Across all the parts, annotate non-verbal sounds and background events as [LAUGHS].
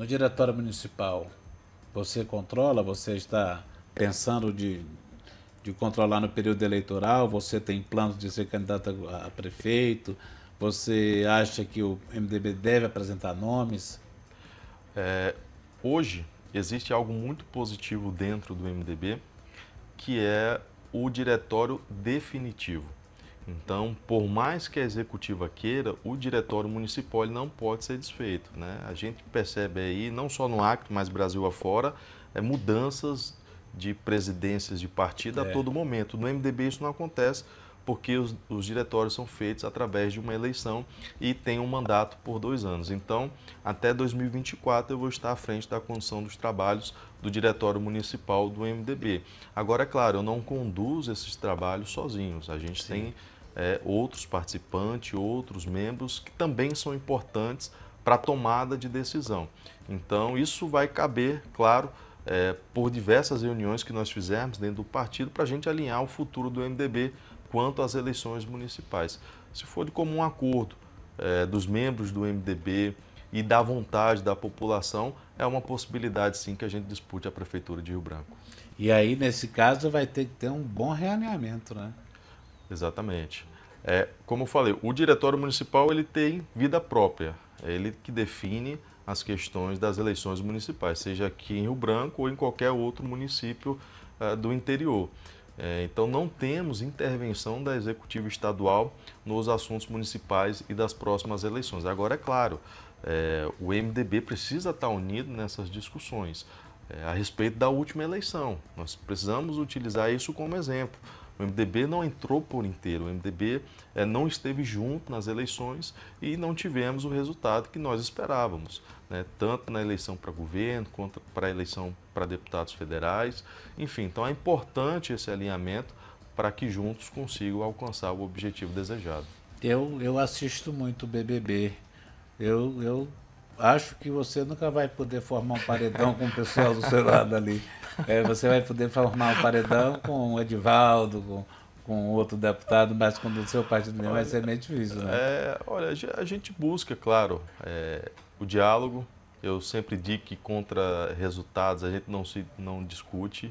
no diretório municipal, você controla, você está pensando de, de controlar no período eleitoral, você tem planos de ser candidato a, prefeito, você acha que o MDB deve apresentar nomes? É, hoje existe algo muito positivo dentro do MDB, que é o diretório definitivo. Então, por mais que a executiva queira, o diretório municipal não pode ser desfeito. Né? A gente percebe aí, não só no acto mas Brasil afora, é, mudanças de presidências de partido é. a todo momento. No MDB isso não acontece, porque os, os, diretórios são feitos através de uma eleição e tem um mandato por dois anos. Então, até 2024 eu vou estar à frente da condução dos trabalhos do Diretório Municipal do MDB. Agora, é claro, eu não conduzo esses trabalhos sozinhos. A gente Sim. tem é, outros participantes, outros membros que também são importantes para a tomada de decisão. Então, isso vai caber, claro, é, por diversas reuniões que nós fizermos dentro do partido para a gente alinhar o futuro do MDB quanto às eleições municipais. Se for de comum acordo é, dos membros do MDB e da vontade da população, é uma possibilidade sim que a gente dispute a Prefeitura de Rio Branco. E aí, nesse caso, vai ter que ter um bom realinhamento, né? Exatamente. É, como eu falei, o diretório municipal ele tem vida própria. É ele que define as questões das eleições municipais, seja aqui em Rio Branco ou em qualquer outro município uh, do interior. É, então, não temos intervenção da executiva estadual nos assuntos municipais e das próximas eleições. Agora, é claro, é, o MDB precisa estar unido nessas discussões é, a respeito da última eleição. Nós precisamos utilizar isso como exemplo. O MDB não entrou por inteiro, o MDB é, eh, não esteve junto nas eleições e não tivemos o resultado que nós esperávamos, né? tanto na eleição para governo quanto para a eleição para deputados federais. Enfim, então é importante esse alinhamento para que juntos consigam alcançar o objetivo desejado. Eu, eu assisto muito BBB. Eu, eu acho que você nunca vai poder formar um paredão com o pessoal do seu lado ali. [LAUGHS] É, você vai poder formar um paredão com o Edivaldo, com, com outro deputado, mas com o seu partido olha, vai ser meio difícil, né? É, olha, a gente busca, claro, é, o diálogo. Eu sempre digo que contra resultados a gente não, se, não discute.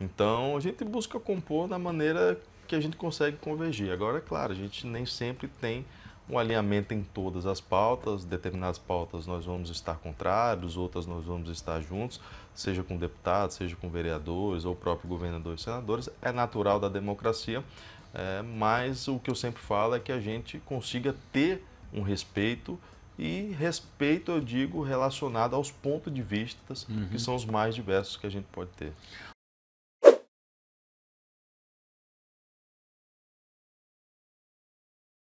Então, a gente busca compor da maneira que a gente consegue convergir. Agora, é claro, a gente nem sempre tem um alinhamento em todas as pautas. Determinadas pautas nós vamos estar contrários, outras nós vamos estar juntos, seja com deputados, seja com vereadores ou próprio governador e senadores. É natural da democracia, é, mas o que eu sempre falo é que a gente consiga ter um respeito e respeito, eu digo, relacionado aos pontos de vistas uhum. que são os mais diversos que a gente pode ter.